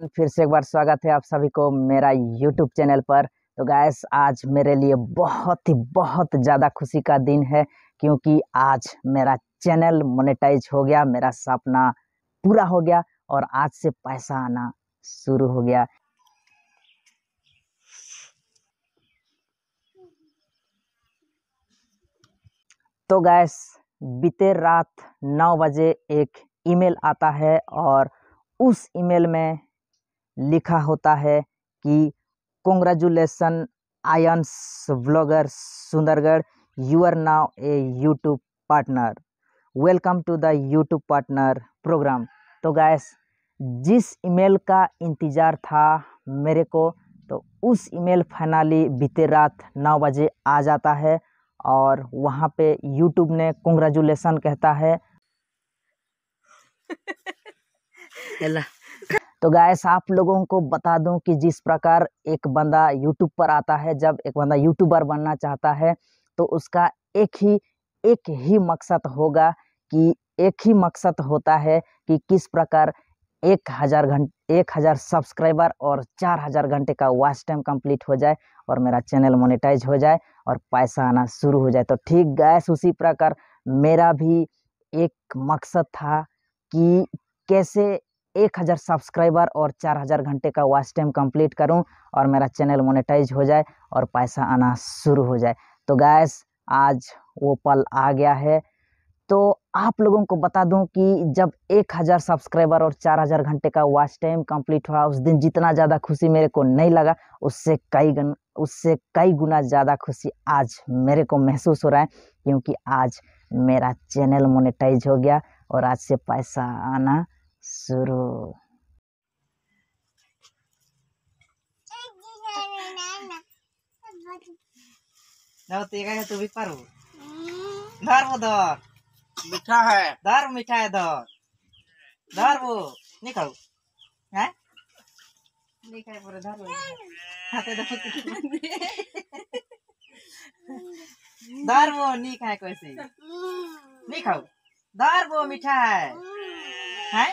तो फिर से एक बार स्वागत है आप सभी को मेरा यूट्यूब चैनल पर तो गैस आज मेरे लिए बहुत ही बहुत ज़्यादा खुशी का दिन है क्योंकि आज मेरा चैनल मोनेटाइज हो गया मेरा सपना पूरा हो गया और आज से पैसा आना शुरू हो गया तो गैस बीते रात नौ बजे एक ईमेल आता है और उस ईमेल में लिखा होता है कि कॉन्ग्रेचुलेसन आयंस blogger Sundargarh you are now a YouTube partner welcome to the YouTube partner program तो गैस जिस ईमेल का इंतज़ार था मेरे को तो उस ईमेल फाइनली बीते रात नौ बजे आ जाता है और वहाँ पे यूट्यूब ने कॉन्ग्रेचुलेसन कहता है तो गैस आप लोगों को बता दूं कि जिस प्रकार एक बंदा यूट्यूब पर आता है जब एक बंदा यूट्यूबर बनना चाहता है तो उसका एक ही एक ही मकसद होगा कि एक ही मकसद होता है कि किस प्रकार एक हज़ार घंटे एक हज़ार सब्सक्राइबर और चार हज़ार घंटे का वॉच टाइम कंप्लीट हो जाए और मेरा चैनल मोनेटाइज हो जाए और पैसा आना शुरू हो जाए तो ठीक गैस उसी प्रकार मेरा भी एक मकसद था कि कैसे एक हज़ार सब्सक्राइबर और चार हज़ार घंटे का वॉच टाइम कंप्लीट करूं और मेरा चैनल मोनेटाइज हो जाए और पैसा आना शुरू हो जाए तो गैस आज वो पल आ गया है तो आप लोगों को बता दूं कि जब 1000 सब्सक्राइबर और 4000 घंटे का वॉच टाइम कंप्लीट हुआ उस दिन जितना ज़्यादा खुशी मेरे को नहीं लगा उससे कई गन उससे कई गुना ज़्यादा खुशी आज मेरे को महसूस हो रहा है क्योंकि आज मेरा चैनल मोनेटाइज हो गया और आज से पैसा आना शुरू देखो तेरा है तू भी पारू धर वो धर मीठा है धर मीठा है धर धर वो निकल हैं निकल पूरा धर वो हाथे देखो धर वो निक है कैसे निकल धर वो मीठा है हैं